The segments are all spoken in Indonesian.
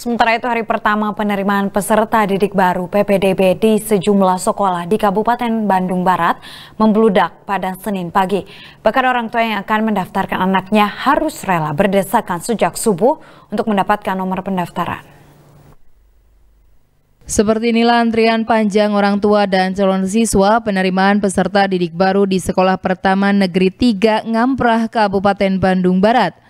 Sementara itu hari pertama penerimaan peserta didik baru PPDB di sejumlah sekolah di Kabupaten Bandung Barat membludak pada Senin pagi. Bahkan orang tua yang akan mendaftarkan anaknya harus rela berdesakan sejak subuh untuk mendapatkan nomor pendaftaran. Seperti inilah antrian panjang orang tua dan calon siswa penerimaan peserta didik baru di Sekolah Pertama Negeri 3 Ngamprah, Kabupaten Bandung Barat.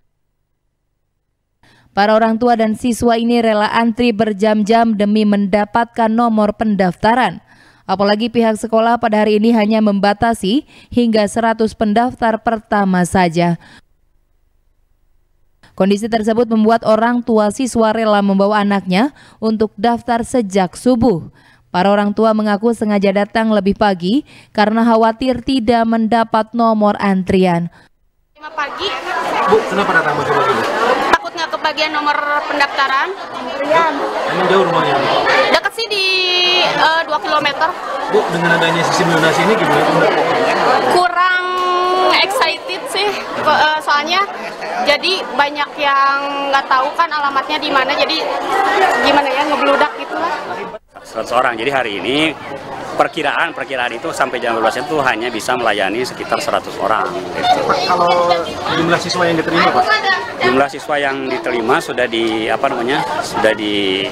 Para orang tua dan siswa ini rela antri berjam-jam demi mendapatkan nomor pendaftaran. Apalagi pihak sekolah pada hari ini hanya membatasi hingga 100 pendaftar pertama saja. Kondisi tersebut membuat orang tua siswa rela membawa anaknya untuk daftar sejak subuh. Para orang tua mengaku sengaja datang lebih pagi karena khawatir tidak mendapat nomor antrian. pagi. Bu, kenapa datang pagi-pagi? bagian nomor pendaftaran. Emang jauh rumahnya? Dekat sih di uh, 2 km. Bu, dengan adanya sistem donasi ini gimana? Kurang excited sih, eh, soalnya jadi banyak yang nggak tahu kan alamatnya di mana, jadi gimana ya ngebludak gitu lah. 100 orang, jadi hari ini perkiraan perkiraan itu sampai jam 12 itu hanya bisa melayani sekitar 100 orang. Gitu. Pak, kalau jumlah siswa yang diterima, Pak? Jumlah siswa yang diterima sudah di apa namanya? sudah di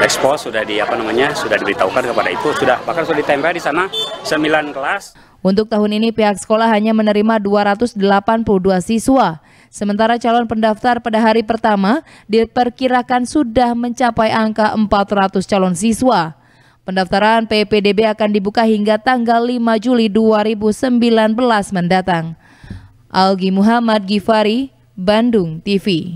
ekspos, sudah di apa namanya? sudah diberitahukan kepada itu, sudah bahkan sudah ditempel di sana 9 kelas. Untuk tahun ini pihak sekolah hanya menerima 282 siswa. Sementara calon pendaftar pada hari pertama diperkirakan sudah mencapai angka 400 calon siswa. Pendaftaran PPDB akan dibuka hingga tanggal 5 Juli 2019 mendatang. Algi Muhammad Gifari, Bandung TV